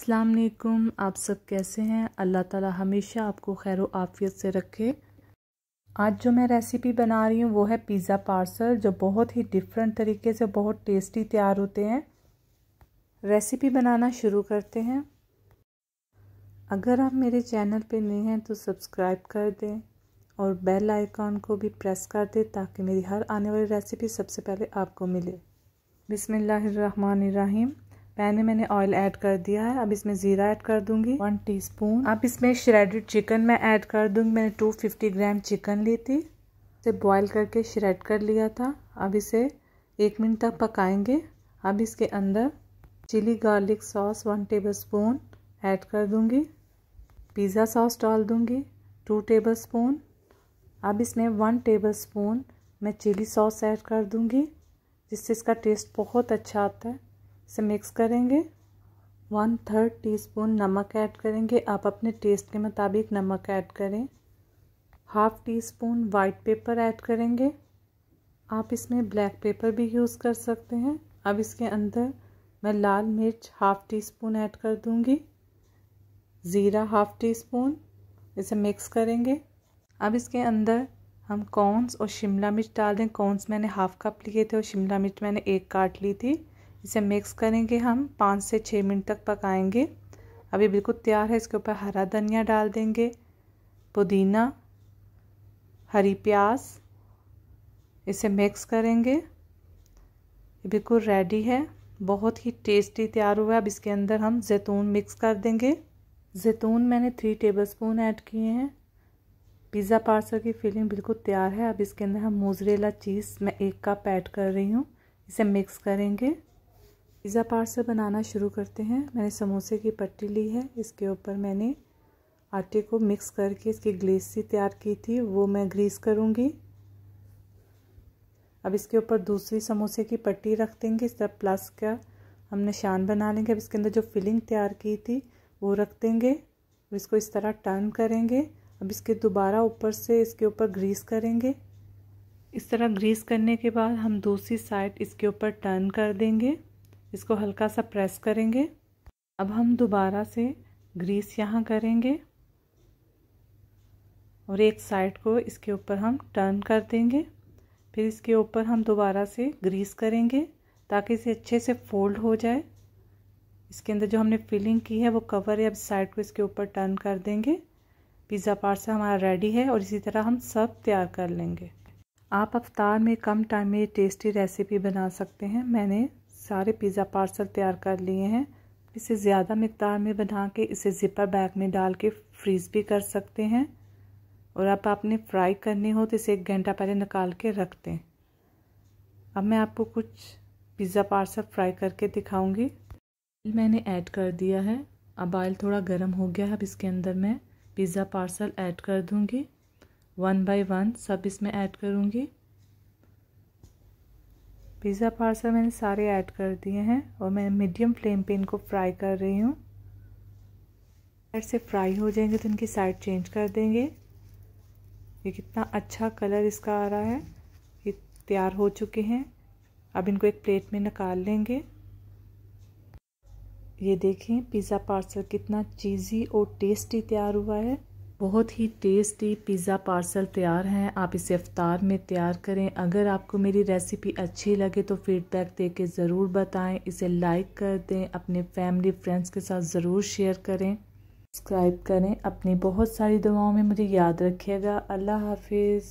असलकुम आप सब कैसे हैं अल्लाह ताला हमेशा आपको खैर आफियत से रखे आज जो मैं रेसिपी बना रही हूँ वो है पिज़्ज़ा पार्सल जो बहुत ही डिफरेंट तरीके से बहुत टेस्टी तैयार होते हैं रेसिपी बनाना शुरू करते हैं अगर आप मेरे चैनल पे नए हैं तो सब्सक्राइब कर दें और बेल आइकॉन को भी प्रेस कर दें ताकि मेरी हर आने वाली रेसिपी सबसे पहले आपको मिले बिसमीम पैन में मैंने ऑयल ऐड कर दिया है अब इसमें ज़ीरा ऐड कर दूंगी वन टीस्पून अब इसमें श्रेडेड चिकन मैं ऐड कर दूंगी मैंने 250 ग्राम चिकन ली थी इसे बॉईल करके श्रेड कर लिया था अब इसे एक मिनट तक पकाएंगे अब इसके अंदर chilli garlic sauce one tablespoon add कर दूँगी पिज़्ज़ा सॉस डाल दूँगी टू टेबल स्पून अब इसमें वन टेबल स्पून मैं चिली सॉस ऐड कर दूँगी जिससे इसका टेस्ट बहुत अच्छा आता है इसे मिक्स करेंगे वन थर्ड टीस्पून नमक ऐड करेंगे आप अपने टेस्ट के मुताबिक नमक ऐड करें half teaspoon white pepper add करेंगे आप इसमें ब्लैक पेपर भी यूज़ कर सकते हैं अब इसके अंदर मैं लाल मिर्च हाफ़ टी स्पून ऐड कर दूंगी ज़ीरा हाफ़ टी स्पून इसे मिक्स करेंगे अब इसके अंदर हम कॉर्नस और शिमला मिर्च डाल दें कॉर्नस मैंने हाफ़ कप लिए थे और शिमला मिर्च मैंने एक काट ली थी इसे मिक्स करेंगे हम पाँच से छः मिनट तक पकाएंगे अभी बिल्कुल तैयार है इसके ऊपर हरा धनिया डाल देंगे पुदीना हरी प्याज इसे मिक्स करेंगे बिल्कुल रेडी है बहुत ही टेस्टी तैयार हुआ है अब इसके अंदर हम जैतून मिक्स कर देंगे जैतून मैंने थ्री टेबलस्पून ऐड किए हैं पिज़्ज़ा पार्सल की फीलिंग बिल्कुल तैयार है अब इसके अंदर हम मोजरेला चीज़ मैं एक कप ऐड कर रही हूँ इसे मिक्स करेंगे पिज़्ज़ा पार्सल बनाना शुरू करते हैं मैंने समोसे की पट्टी ली है इसके ऊपर मैंने आटे को मिक्स करके इसकी ग्लेसी सी तैयार की थी वो मैं ग्रीस करूँगी अब इसके ऊपर दूसरी समोसे की पट्टी रख देंगे इस तरह प्लस का हम निशान बना लेंगे अब इसके अंदर जो फिलिंग तैयार की थी वो रख देंगे अब इसको इस तरह टर्न करेंगे अब इसके दोबारा ऊपर से इसके ऊपर ग्रीस करेंगे इस तरह ग्रीस करने के बाद हम दूसरी साइड इसके ऊपर टर्न कर देंगे इसको हल्का सा प्रेस करेंगे अब हम दोबारा से ग्रीस यहाँ करेंगे और एक साइड को इसके ऊपर हम टर्न कर देंगे फिर इसके ऊपर हम दोबारा से ग्रीस करेंगे ताकि इसे अच्छे से फोल्ड हो जाए इसके अंदर जो हमने फिलिंग की है वो कवर है अब साइड को इसके ऊपर टर्न कर देंगे पिज़्ज़ा पार्सल हमारा रेडी है और इसी तरह हम सब तैयार कर लेंगे आप अवतार में कम टाइम में टेस्टी रेसिपी बना सकते हैं मैंने सारे पिज़्ज़ा पार्सल तैयार कर लिए हैं इसे ज़्यादा मकदार में बना के इसे ज़िपर बैग में डाल के फ्रीज़ भी कर सकते हैं और अब आपने फ्राई करनी हो तो इसे एक घंटा पहले निकाल के रख दें अब मैं आपको कुछ पिज़्ज़ा पार्सल फ्राई करके दिखाऊंगी ऑयल मैंने ऐड कर दिया है अब ऑयल थोड़ा गर्म हो गया है अब इसके अंदर मैं पिज़्ज़ा पार्सल ऐड कर दूँगी वन बाई वन सब इसमें ऐड करूँगी पिज़्ज़ा पार्सल मैंने सारे ऐड कर दिए हैं और मैं मीडियम फ्लेम पे इनको फ्राई कर रही हूँ साइड से फ्राई हो जाएंगे तो इनकी साइड चेंज कर देंगे ये कितना अच्छा कलर इसका आ रहा है ये तैयार हो चुके हैं अब इनको एक प्लेट में निकाल लेंगे ये देखें पिज़्ज़ा पार्सल कितना चीज़ी और टेस्टी तैयार हुआ है बहुत ही टेस्टी पिज़्ज़ा पार्सल तैयार हैं आप इसे अफ्तार में तैयार करें अगर आपको मेरी रेसिपी अच्छी लगे तो फीडबैक दे के ज़रूर बताएं इसे लाइक कर दें अपने फैमिली फ्रेंड्स के साथ ज़रूर शेयर करें सब्सक्राइब करें अपनी बहुत सारी दुआओं में मुझे याद रखिएगा अल्लाह हाफिज़